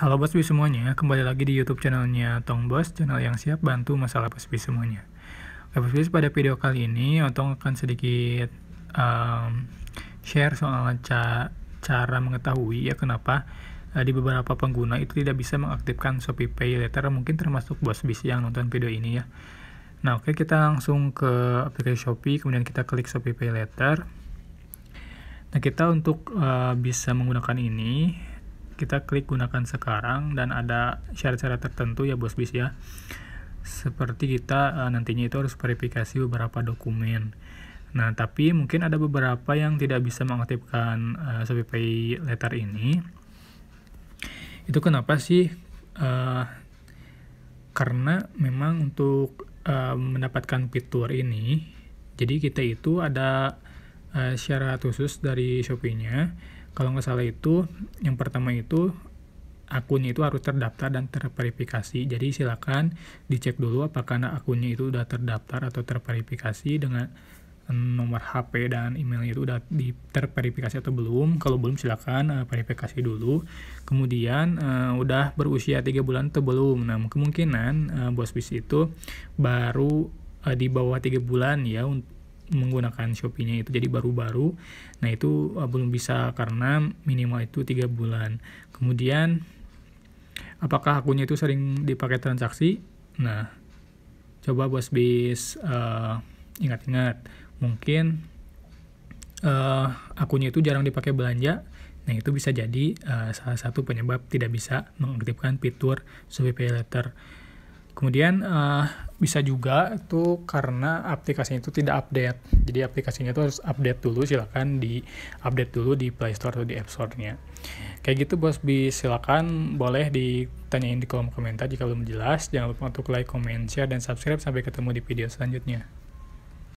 Halo Bosby semuanya, kembali lagi di YouTube channelnya Tong Bos, channel yang siap bantu masalah Bosby semuanya. Oke Bosby, pada video kali ini Otong akan sedikit um, share soal ca cara mengetahui ya kenapa uh, di beberapa pengguna itu tidak bisa mengaktifkan Shopee Pay Later, mungkin termasuk bos Bosby yang nonton video ini ya. Nah oke kita langsung ke aplikasi Shopee, kemudian kita klik Shopee Pay Later. Nah kita untuk uh, bisa menggunakan ini kita klik gunakan sekarang dan ada syarat-syarat tertentu ya bos bis ya seperti kita eh, nantinya itu harus verifikasi beberapa dokumen nah tapi mungkin ada beberapa yang tidak bisa mengaktifkan uh, letter ini itu kenapa sih uh, karena memang untuk uh, mendapatkan fitur ini jadi kita itu ada uh, secara khusus dari Shopee-nya. Kalau nggak salah itu, yang pertama itu akunnya itu harus terdaftar dan terverifikasi. Jadi silakan dicek dulu apakah akunnya itu sudah terdaftar atau terverifikasi dengan eh, nomor HP dan email itu sudah terverifikasi atau belum. Kalau belum silakan uh, verifikasi dulu. Kemudian uh, udah berusia tiga bulan atau belum. Nah, kemungkinan uh, bos bis itu baru uh, di bawah tiga bulan ya menggunakan Shopee-nya itu jadi baru-baru. Nah, itu uh, belum bisa karena minimal itu tiga bulan. Kemudian apakah akunnya itu sering dipakai transaksi? Nah, coba Bos Bis uh, ingat-ingat. Mungkin uh, akunnya itu jarang dipakai belanja. Nah, itu bisa jadi uh, salah satu penyebab tidak bisa mengaktifkan fitur Shopee Pay Later. Kemudian uh, bisa juga itu karena aplikasinya itu tidak update. Jadi aplikasinya itu harus update dulu, silakan di update dulu di Play Store atau di App Store-nya. Kayak gitu Bos Bi, silakan boleh ditanyain di kolom komentar jika belum jelas. Jangan lupa untuk like, comment, share, dan subscribe. Sampai ketemu di video selanjutnya.